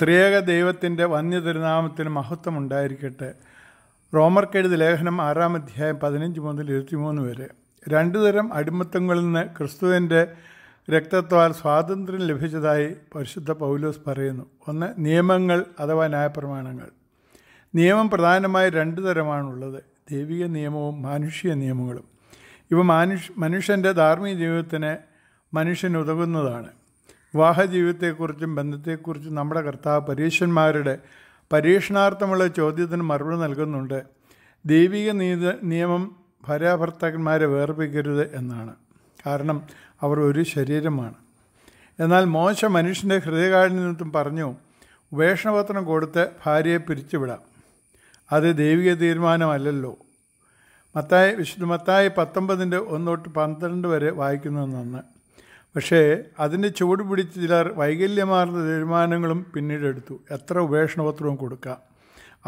ത്രിയേക ദൈവത്തിൻ്റെ വന്യതിരുനാമത്തിന് മഹത്വം ഉണ്ടായിരിക്കട്ടെ റോമർക്കെഴുതി ലേഖനം ആറാം അധ്യായം പതിനഞ്ച് മുതൽ ഇരുപത്തിമൂന്ന് വരെ രണ്ടു തരം അടിമത്തങ്ങളിൽ നിന്ന് ക്രിസ്തുവിൻ്റെ രക്തത്വാൽ സ്വാതന്ത്ര്യം ലഭിച്ചതായി പരിശുദ്ധ പൗലോസ് പറയുന്നു ഒന്ന് നിയമങ്ങൾ അഥവാ ന്യായപ്രമാണങ്ങൾ നിയമം പ്രധാനമായി രണ്ടു തരമാണുള്ളത് ദൈവിക നിയമവും മാനുഷിക നിയമങ്ങളും ഇവ മാനുഷ് മനുഷ്യൻ്റെ ധാർമ്മിക ജീവിതത്തിന് മനുഷ്യനുതകുന്നതാണ് വിവാഹ ജീവിതത്തെക്കുറിച്ചും ബന്ധത്തെക്കുറിച്ചും നമ്മുടെ കർത്താവ് പരീക്ഷന്മാരുടെ പരീക്ഷണാർത്ഥമുള്ള ചോദ്യത്തിന് മറുപടി നൽകുന്നുണ്ട് ദൈവിക നീത നിയമം ഭാര്യാഭർത്താക്കന്മാരെ വേർപ്പിക്കരുത് എന്നാണ് കാരണം അവർ ഒരു ശരീരമാണ് എന്നാൽ മോശ മനുഷ്യൻ്റെ ഹൃദയകാഠിന്യത്വം പറഞ്ഞു ഉപേക്ഷണപത്രം കൊടുത്ത് ഭാര്യയെ പിരിച്ചുവിടാം അത് ദൈവിക തീരുമാനമല്ലല്ലോ മത്തായ വിശുദ്ധ മത്തായ പത്തൊമ്പതിൻ്റെ ഒന്നോട്ട് പന്ത്രണ്ട് വരെ വായിക്കുന്നത് പക്ഷേ അതിൻ്റെ ചുവട് പിടിച്ച് ചിലർ വൈകല്യമാർന്ന തീരുമാനങ്ങളും പിന്നീട് എടുത്തു എത്ര ഉപേക്ഷണപത്രവും കൊടുക്കാം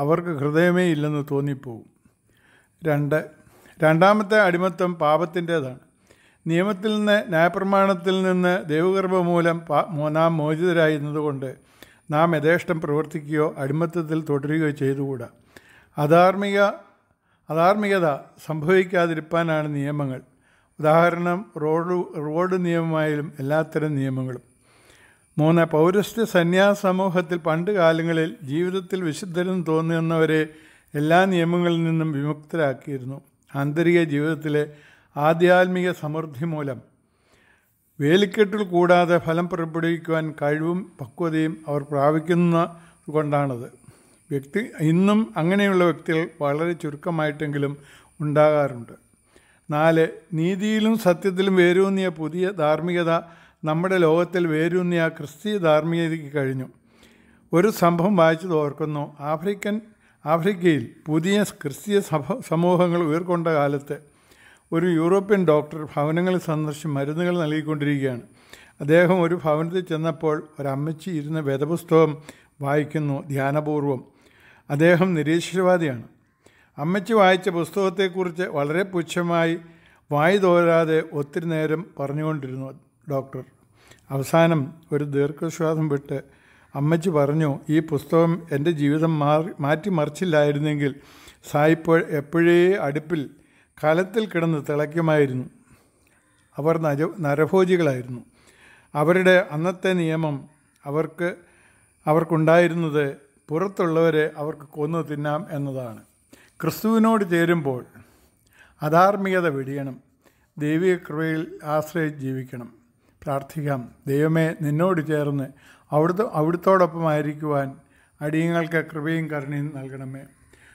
അവർക്ക് ഹൃദയമേ ഇല്ലെന്ന് തോന്നിപ്പോവും രണ്ട് രണ്ടാമത്തെ അടിമത്തം പാപത്തിൻ്റേതാണ് നിയമത്തിൽ നിന്ന് ന്യായപ്രമാണത്തിൽ നിന്ന് ദൈവഗർഭം മൂലം നാം മോചിതരായിരുന്നതുകൊണ്ട് നാം യഥേഷ്ടം പ്രവർത്തിക്കുകയോ അടിമത്തത്തിൽ തുടരുകയോ ചെയ്തുകൂടാ അധാർമിക അധാർമികത സംഭവിക്കാതിരിക്കാനാണ് നിയമങ്ങൾ ഉദാഹരണം റോഡ് റോഡ് നിയമമായാലും എല്ലാത്തരം നിയമങ്ങളും മൂന്ന് പൗരസ്ത്യ സന്യാസ സമൂഹത്തിൽ പണ്ട് കാലങ്ങളിൽ ജീവിതത്തിൽ വിശുദ്ധരെന്ന് തോന്നുന്നവരെ എല്ലാ നിയമങ്ങളിൽ നിന്നും വിമുക്തരാക്കിയിരുന്നു ആന്തരിക ജീവിതത്തിലെ ആധ്യാത്മിക സമൃദ്ധി മൂലം വേലിക്കെട്ടിൽ കൂടാതെ ഫലം പുറപ്പെടുവിക്കുവാൻ കഴിവും പക്വതയും അവർ പ്രാപിക്കുന്ന കൊണ്ടാണത് വ്യക്തി ഇന്നും അങ്ങനെയുള്ള വ്യക്തികൾ വളരെ ചുരുക്കമായിട്ടെങ്കിലും ഉണ്ടാകാറുണ്ട് നാല് നീതിയിലും സത്യത്തിലും വേരൂന്നിയ പുതിയ ധാർമ്മികത നമ്മുടെ ലോകത്തിൽ വേരൂന്നിയ ക്രിസ്തീയ ധാർമ്മികതയ്ക്ക് കഴിഞ്ഞു ഒരു സംഭവം വായിച്ചത് ഓർക്കുന്നു ആഫ്രിക്കൻ ആഫ്രിക്കയിൽ പുതിയ ക്രിസ്തീയ സഭ സമൂഹങ്ങൾ ഉയർക്കൊണ്ട കാലത്ത് ഒരു യൂറോപ്യൻ ഡോക്ടർ ഭവനങ്ങൾ സന്ദർശിച്ച് മരുന്നുകൾ നൽകിക്കൊണ്ടിരിക്കുകയാണ് അദ്ദേഹം ഒരു ഭവനത്തിൽ ചെന്നപ്പോൾ ഒരമ്മച്ചി ഇരുന്ന വേദപുസ്തകം വായിക്കുന്നു ധ്യാനപൂർവം അദ്ദേഹം നിരീശ്വരവാദിയാണ് അമ്മച്ചി വായിച്ച പുസ്തകത്തെക്കുറിച്ച് വളരെ പുച്ഛമായി വായി തോരാതെ ഒത്തിരി നേരം പറഞ്ഞുകൊണ്ടിരുന്നു ഡോക്ടർ അവസാനം ഒരു ദീർഘശ്വാസം വിട്ട് അമ്മച്ചി പറഞ്ഞു ഈ പുസ്തകം എൻ്റെ ജീവിതം മാറ്റിമറിച്ചില്ലായിരുന്നെങ്കിൽ സായിപ്പോൾ എപ്പോഴേ അടുപ്പിൽ കലത്തിൽ കിടന്ന് തിളയ്ക്കുമായിരുന്നു അവർ നര നരഭോജികളായിരുന്നു അവരുടെ അന്നത്തെ നിയമം അവർക്ക് അവർക്കുണ്ടായിരുന്നത് പുറത്തുള്ളവരെ അവർക്ക് കൊന്നു തിന്നാം എന്നതാണ് ക്രിസ്തുവിനോട് ചേരുമ്പോൾ അധാർമികത വെടിയണം ദൈവിക കൃപയിൽ ആശ്രയിച്ച് ജീവിക്കണം പ്രാർത്ഥിക്കാം ദൈവമേ നിന്നോട് ചേർന്ന് അവിടുത്തെ ആയിരിക്കുവാൻ അടിയങ്ങൾക്ക് കൃപയും കരുണയും നൽകണമേ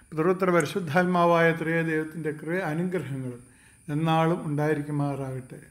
പിതൃത്ര പരിശുദ്ധാത്മാവായ ത്രയ ദൈവത്തിൻ്റെ കൃപ അനുഗ്രഹങ്ങളും എന്നാളും ഉണ്ടായിരിക്കുമാറാകട്ടെ